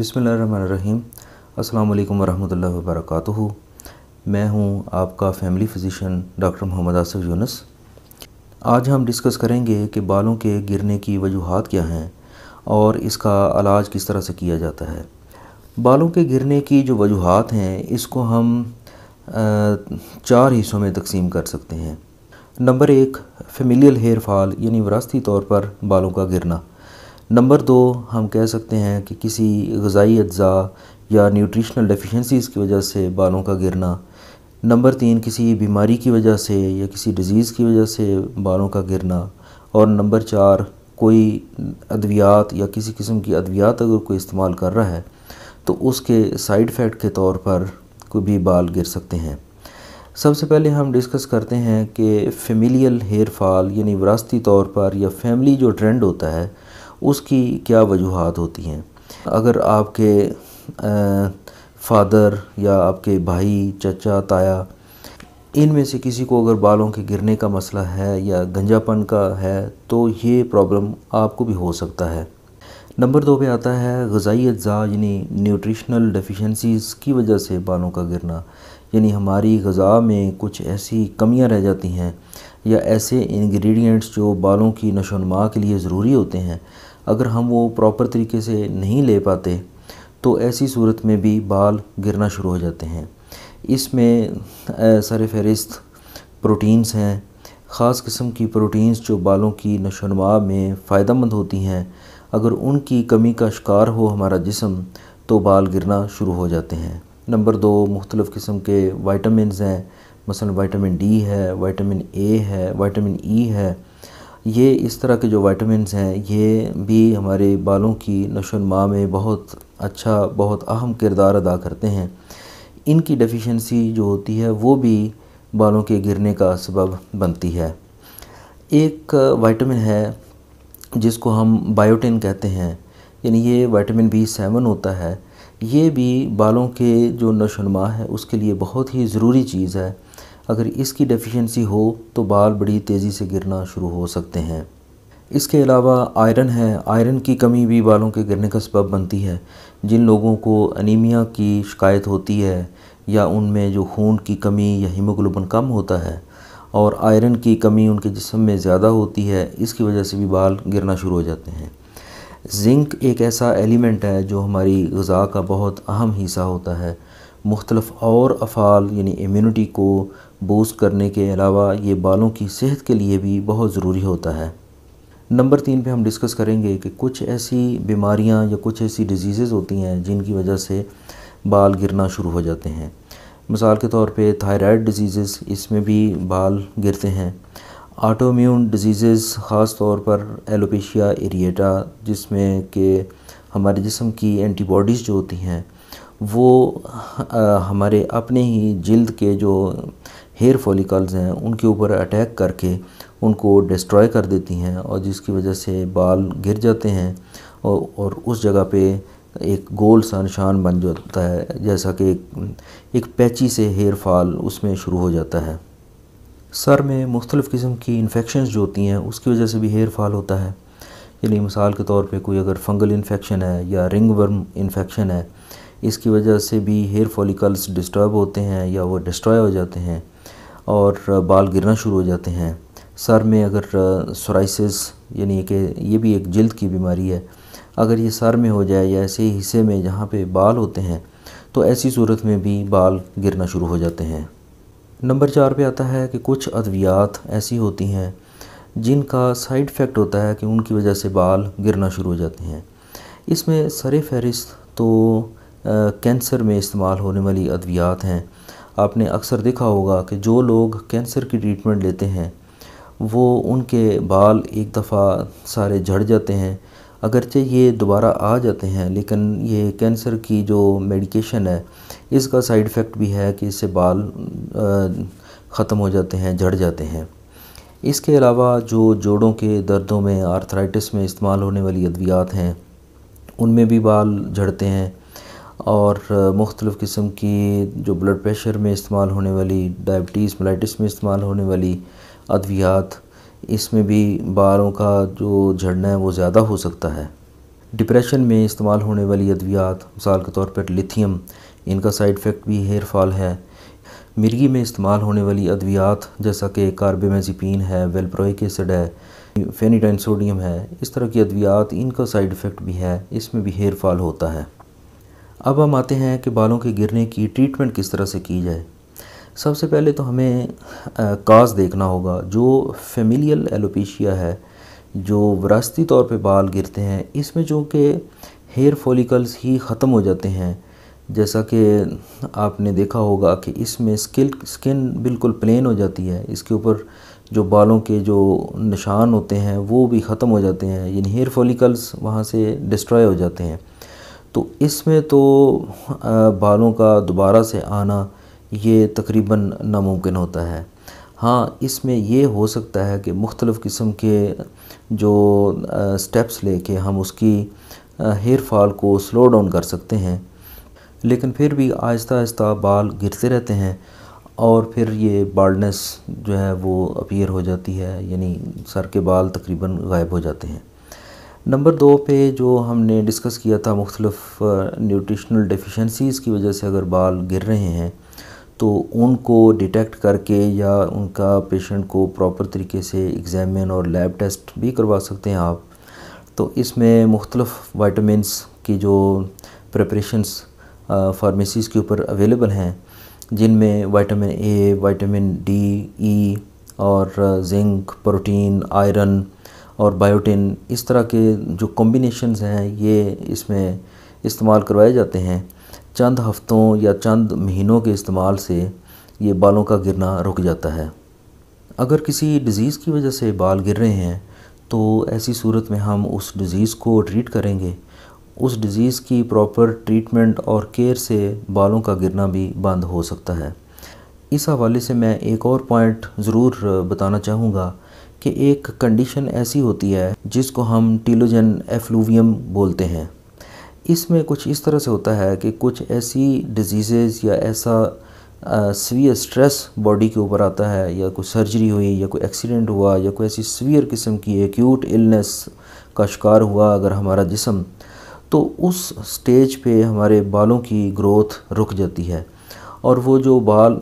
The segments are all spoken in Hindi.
अस्सलाम वालेकुम वरहमल वर्क मैं हूं आपका family physician doctor Mohammad Asif Younus आज हम डिस्कस करेंगे कि बालों के गिरने की वजूहत क्या हैं और इसका इलाज किस तरह से किया जाता है बालों के गिरने की जो वजूहत हैं इसको हम चार हिस्सों में तकसीम कर सकते हैं नंबर एक फेमिलियल हेयर फॉल यानी विरासती तौर पर बालों का गिरना नंबर दो हम कह सकते हैं कि किसी गज़ाई अज्जा या न्यूट्रिशनल डेफिशिएंसीज़ की वजह से बालों का गिरना नंबर तीन किसी बीमारी की वजह से या किसी डिज़ीज़ की वजह से बालों का गिरना और नंबर चार कोई अद्वियात या किसी किस्म की अद्वियात अगर कोई इस्तेमाल कर रहा है तो उसके साइड इफ़ेक्ट के तौर पर कोई भी बाल गिर सकते हैं सबसे पहले हम डिस्कस करते हैं कि फेमिलियल हेयर फॉल यानी विरासती तौर पर या फैमिली जो ट्रेंड होता है उसकी क्या वजूहत होती हैं अगर आपके फादर या आपके भाई चचा ताया इन में से किसी को अगर बालों के गिरने का मसला है या गंजापन का है तो ये प्रॉब्लम आपको भी हो सकता है नंबर दो पे आता है गज़ाई अज्जा यानी न्यूट्रिशनल डेफिशिएंसीज की वजह से बालों का गिरना यानी हमारी गज़ा में कुछ ऐसी कमियां रह जाती हैं या ऐसे इंग्रेडिएंट्स जो बालों की नशोनमा के लिए ज़रूरी होते हैं अगर हम वो प्रॉपर तरीके से नहीं ले पाते तो ऐसी सूरत में भी बाल गिरना शुरू हो जाते हैं इसमें सर फहरिस्त प्रोटीन्स हैं ख़ास किस्म की प्रोटीन्स जो बालों की नशोनमा में फ़ायदा मंद होती हैं अगर उनकी कमी का शिकार हो हमारा जिसम तो बाल गिरना शुरू हो जाते हैं नंबर दो मुख्तलिफ़ किस्म के वाइटामिन हैं मसल वाइटामिन डी है वाइटामिन ए है वाइटामिन ई है ये इस तरह के जो वाइटामस हैं ये भी हमारे बालों की नशोनमा में बहुत अच्छा बहुत अहम किरदार अदा करते हैं इनकी डेफिशिएंसी जो होती है वो भी बालों के गिरने का सबब बनती है एक वाइटामिन है जिसको हम बायोटिन कहते हैं यानी ये वाइटामिन बी सेवन होता है ये भी बालों के जो नशोनमा है उसके लिए बहुत ही ज़रूरी चीज़ है अगर इसकी डेफिशिएंसी हो तो बाल बड़ी तेज़ी से गिरना शुरू हो सकते हैं इसके अलावा आयरन है आयरन की कमी भी बालों के गिरने का सबब बनती है जिन लोगों को अनीमिया की शिकायत होती है या उनमें जो खून की कमी या हीमोग्लोबिन कम होता है और आयरन की कमी उनके जिसम में ज़्यादा होती है इसकी वजह से भी बाल गिरना शुरू हो जाते हैं जिंक एक ऐसा एलिमेंट है जो हमारी गज़ा का बहुत अहम हिस्सा होता है मुख्तलफ़ और अफ़ाल यानी इम्यूनिटी को बूस्ट करने के अलावा ये बालों की सेहत के लिए भी बहुत ज़रूरी होता है नंबर तीन पे हम डिस्कस करेंगे कि कुछ ऐसी बीमारियां या कुछ ऐसी डिजीज़ होती हैं जिनकी वजह से बाल गिरना शुरू हो जाते हैं मिसाल के तौर पे थायराइड डिजीज़ इसमें भी बाल गिरते हैं ऑटोम्यून डिजीज़ ख़ास तौर पर एलोपेशिया एरिएटा जिसमें के हमारे जिसम की एंटीबॉडीज़ जो होती हैं वो आ, हमारे अपने ही जल्द के जो हेयर फॉलिकल्स हैं उनके ऊपर अटैक करके उनको डिस्ट्रॉय कर देती हैं और जिसकी वजह से बाल गिर जाते हैं और, और उस जगह पे एक गोल सा निशान बन जाता है जैसा कि एक, एक पैची से हेयर फॉल उसमें शुरू हो जाता है सर में मुख्तलिफ़ किस्म की इन्फेक्शन जो होती हैं उसकी वजह से भी हेयर फॉल होता है यानी मिसाल के तौर पे कोई अगर फंगल इन्फेक्शन है या रिंग वर्म इन्फेक्शन है इसकी वजह से भी हेयर फॉलिकल्स डिस्टर्ब होते हैं या वो डिस्ट्रॉय हो जाते हैं और बाल गिरना शुरू हो जाते हैं सर में अगर सोराइसिस यानी कि ये भी एक जल्द की बीमारी है अगर ये सर में हो जाए या ऐसे हिस्से में जहाँ पे बाल होते हैं तो ऐसी सूरत में भी बाल गिरना शुरू हो जाते हैं नंबर चार पे आता है कि कुछ अद्वियात ऐसी होती हैं जिनका साइड इफ़ेक्ट होता है कि उनकी वजह से बाल गिरना शुरू हो जाते हैं इसमें सर फहरिस्त तो कैंसर में इस्तेमाल होने वाली अद्वियात हैं आपने अक्सर देखा होगा कि जो लोग कैंसर की ट्रीटमेंट लेते हैं वो उनके बाल एक दफ़ा सारे झड़ जाते हैं अगरचे ये दोबारा आ जाते हैं लेकिन ये कैंसर की जो मेडिकेशन है इसका साइड इफ़ेक्ट भी है कि इससे बाल ख़त्म हो जाते हैं झड़ जाते हैं इसके अलावा जो जोड़ों के दर्दों में आर्थराइटिस में इस्तेमाल होने वाली अद्वियात हैं उनमें भी बाल झड़ते हैं और मुख्तलिफ़ किस्म की जो ब्लड प्रेशर में इस्तेमाल होने वाली डायबिटीज़ मलाइटिस में इस्तेमाल होने वाली अद्वियात इसमें भी बालों का जो झड़ना है वो ज़्यादा हो सकता है डिप्रेशन में इस्तेमाल होने वाली अद्वियात मिसाल के तौर पर लिथियम इनका साइड इफ़ेक्ट भी हेयर फॉल है मिर्गी में इस्तेमाल होने वाली अद्वियात जैसा कि कार्बेमेज़िपिन है वेलप्रोइक एसिड है फेनीडाइन सोडियम है इस तरह की अद्वियात इनका साइड इफ़ेक्ट भी है इसमें भी हेयर फॉल होता है अब हम आते हैं कि बालों के गिरने की ट्रीटमेंट किस तरह से की जाए सबसे पहले तो हमें काज देखना होगा जो फेमिलियल एलोपेशिया है जो वरासती तौर पे बाल गिरते हैं इसमें जो कि हेयर फॉलिकल्स ही ख़त्म हो जाते हैं जैसा कि आपने देखा होगा कि इसमें स्किल स्किन बिल्कुल प्लेन हो जाती है इसके ऊपर जो बालों के जो निशान होते हैं वो भी ख़त्म हो जाते हैं यानी हेयर फॉलिकल्स वहाँ से डिस्ट्रॉय हो जाते हैं तो इसमें तो बालों का दोबारा से आना ये तकरीबन नामुमकिन होता है हाँ इसमें ये हो सकता है कि मुख्तलिफ़ किस्म के जो स्टेप्स लेके हम उसकी हेयर फॉल को स्लो डाउन कर सकते हैं लेकिन फिर भी आहिस्ता आहिस्ता बाल गिरते रहते हैं और फिर ये बाल्डनेस जो है वो अपीयर हो जाती है यानी सर के बाल तकरीबन गायब हो जाते हैं नंबर दो पे जो हमने डिस्कस किया था मुख्तलफ़ न्यूट्रिशनल डेफिशिएंसीज़ की वजह से अगर बाल गिर रहे हैं तो उनको डिटेक्ट करके या उनका पेशेंट को प्रॉपर तरीके से एग्ज़ामिन और लैब टेस्ट भी करवा सकते हैं आप तो इसमें मुख्तलफ़ वाइटमिनस की जो प्रपरेशनस फार्मेसीज़ के ऊपर अवेलेबल हैं जिनमें vitamin A vitamin D E और जिंक प्रोटीन आयरन और बायोटिन इस तरह के जो कॉम्बिनेशन हैं ये इसमें इस्तेमाल करवाए जाते हैं चंद हफ्तों या चंद महीनों के इस्तेमाल से ये बालों का गिरना रुक जाता है अगर किसी डिज़ीज़ की वजह से बाल गिर रहे हैं तो ऐसी सूरत में हम उस डिज़ीज़ को ट्रीट करेंगे उस डिज़ीज़ की प्रॉपर ट्रीटमेंट और केयर से बालों का गिरना भी बंद हो सकता है इस हवाले से मैं एक और पॉइंट ज़रूर बताना चाहूँगा कि एक कंडीशन ऐसी होती है जिसको हम टीलोजन एफ्लूवियम बोलते हैं इसमें कुछ इस तरह से होता है कि कुछ ऐसी डिजीज़ेज़ या ऐसा सीवियर स्ट्रेस बॉडी के ऊपर आता है या कोई सर्जरी हुई या कोई एक्सीडेंट हुआ या कोई ऐसी सीवियर किस्म की एक्यूट इलनेस का शिकार हुआ अगर हमारा जिसम तो उस स्टेज पे हमारे बालों की ग्रोथ रुक जाती है और वो जो बाल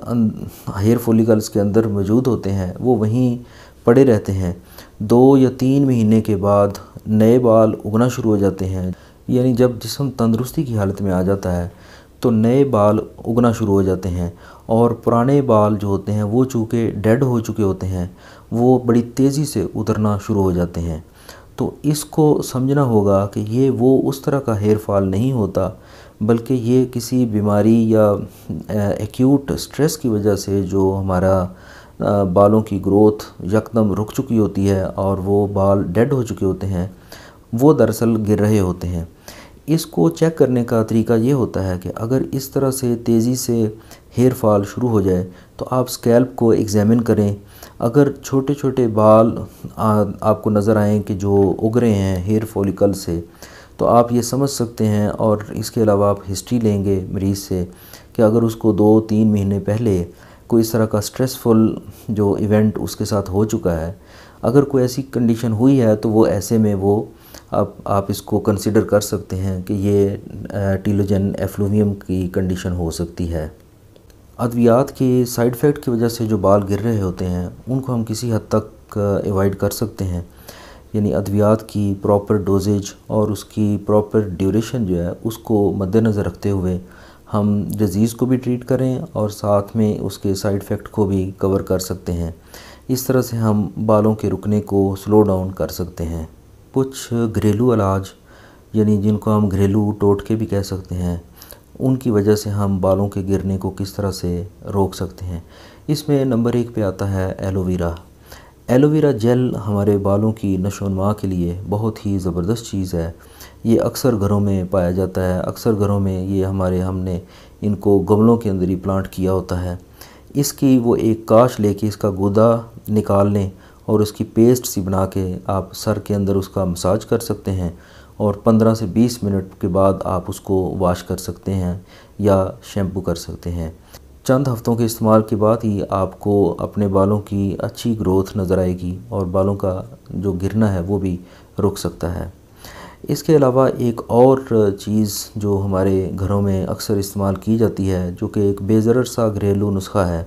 हेयर अं, फोलिकल्स के अंदर मौजूद होते हैं वो वहीं पड़े रहते हैं दो या तीन महीने के बाद नए बाल उगना शुरू हो जाते हैं यानी जब जिसम तंदरुस्ती की हालत में आ जाता है तो नए बाल उगना शुरू हो जाते हैं और पुराने बाल जो होते हैं वो चूँकि डेड हो चुके होते हैं वो बड़ी तेज़ी से उतरना शुरू हो जाते हैं तो इसको समझना होगा कि ये वो उस तरह का हेयर फॉल नहीं होता बल्कि ये किसी बीमारी या एक्यूट स्ट्रेस की वजह से जो हमारा बालों की ग्रोथ यकदम रुक चुकी होती है और वो बाल डेड हो चुके होते हैं वो दरअसल गिर रहे होते हैं इसको चेक करने का तरीका ये होता है कि अगर इस तरह से तेज़ी से हेयर फॉल शुरू हो जाए तो आप स्कैल्प को एग्ज़ामिन करें अगर छोटे छोटे बाल आ, आपको नज़र आएँ कि जो उग रहे हैं हेयर फॉलिकल से तो आप ये समझ सकते हैं और इसके अलावा आप हिस्ट्री लेंगे मरीज़ से कि अगर उसको दो तीन महीने पहले कोई इस तरह का स्ट्रेसफुल जो इवेंट उसके साथ हो चुका है अगर कोई ऐसी कंडीशन हुई है तो वो ऐसे में वो आप आप इसको कंसिडर कर सकते हैं कि ये टीलोजन एफ्लूवियम की कंडीशन हो सकती है अद्वियात के साइड इफ़ेक्ट की वजह से जो बाल गिर रहे होते हैं उनको हम किसी हद तक एवॉइड कर सकते हैं यानी अद्वियात की प्रॉपर डोजेज और उसकी प्रॉपर ड्यूरेशन जो है उसको मद्देनज़र रखते हुए हम डिज़ीज़ को भी ट्रीट करें और साथ में उसके साइड इफ़ेक्ट को भी कवर कर सकते हैं इस तरह से हम बालों के रुकने को स्लो डाउन कर सकते हैं कुछ घरेलू इलाज यानी जिनको हम घरेलू टोटके भी कह सकते हैं उनकी वजह से हम बालों के गिरने को किस तरह से रोक सकते हैं इसमें नंबर एक पे आता है एलोवेरा एलोवेरा जेल हमारे बालों की नशोनमा के लिए बहुत ही ज़बरदस्त चीज़ है ये अक्सर घरों में पाया जाता है अक्सर घरों में ये हमारे हमने इनको गमलों के अंदर ही प्लांट किया होता है इसकी वो एक काश लेके इसका गुदा निकाल लें और उसकी पेस्ट सी बना के आप सर के अंदर उसका मसाज कर सकते हैं और 15 से 20 मिनट के बाद आप उसको वाश कर सकते हैं या शैम्पू कर सकते हैं चंद हफ़्तों के इस्तेमाल के बाद ही आपको अपने बालों की अच्छी ग्रोथ नज़र आएगी और बालों का जो गिरना है वो भी रुक सकता है इसके अलावा एक और चीज़ जो हमारे घरों में अक्सर इस्तेमाल की जाती है जो कि एक बेज़र सा घरेलू नुस्खा है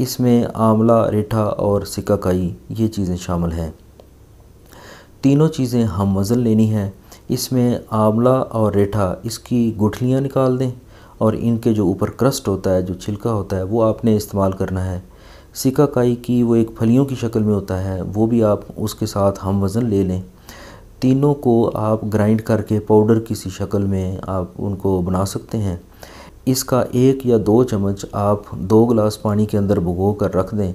इसमें आंवला रेठा और सिकाकाई ये चीज़ें शामिल हैं तीनों चीज़ें हम वज़न लेनी है इसमें आंवला और रेठा इसकी गुठलियाँ निकाल दें और इनके जो ऊपर क्रस्ट होता है जो छिलका होता है वो आपने इस्तेमाल करना है सिकाकाई की वो एक फलियों की शक्ल में होता है वो भी आप उसके साथ हम वज़न ले लें तीनों को आप ग्राइंड करके पाउडर की सी शक्ल में आप उनको बना सकते हैं इसका एक या दो चम्मच आप दो गिलास पानी के अंदर भुगो कर रख दें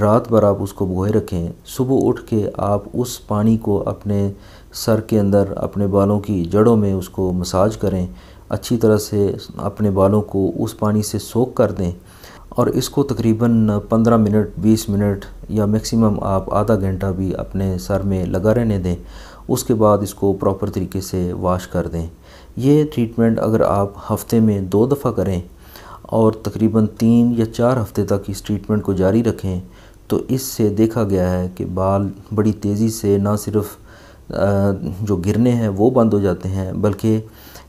रात भर आप उसको भुगोए रखें सुबह उठ के आप उस पानी को अपने सर के अंदर अपने बालों की जड़ों में उसको मसाज करें अच्छी तरह से अपने बालों को उस पानी से सोख कर दें और इसको तकरीबन 15 मिनट 20 मिनट या मैक्सिमम आप आधा घंटा भी अपने सर में लगा रहने दें उसके बाद इसको प्रॉपर तरीके से वाश कर दें ये ट्रीटमेंट अगर आप हफ्ते में दो दफ़ा करें और तकरीबन तीन या चार हफ्ते तक इस ट्रीटमेंट को जारी रखें तो इससे देखा गया है कि बाल बड़ी तेज़ी से ना सिर्फ जो गिरने हैं वो बंद हो जाते हैं बल्कि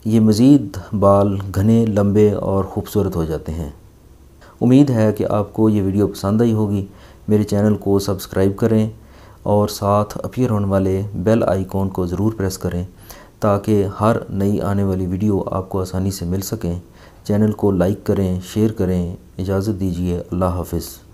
ये मज़ीद बाल घने लंबे और ख़ूबसूरत हो जाते हैं उम्मीद है कि आपको ये वीडियो पसंद आई होगी मेरे चैनल को सब्सक्राइब करें और साथ अपीयर होने वाले बेल आइकॉन को ज़रूर प्रेस करें ताकि हर नई आने वाली वीडियो आपको आसानी से मिल सकें चैनल को लाइक करें शेयर करें इजाज़त दीजिए अल्लाह हाफिज़